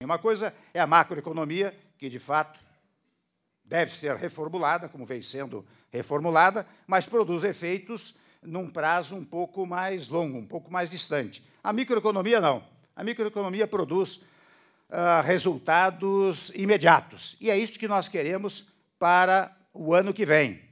Uma coisa é a macroeconomia, que de fato deve ser reformulada, como vem sendo reformulada, mas produz efeitos num prazo um pouco mais longo, um pouco mais distante. A microeconomia não. A microeconomia produz uh, resultados imediatos. E é isso que nós queremos para o ano que vem.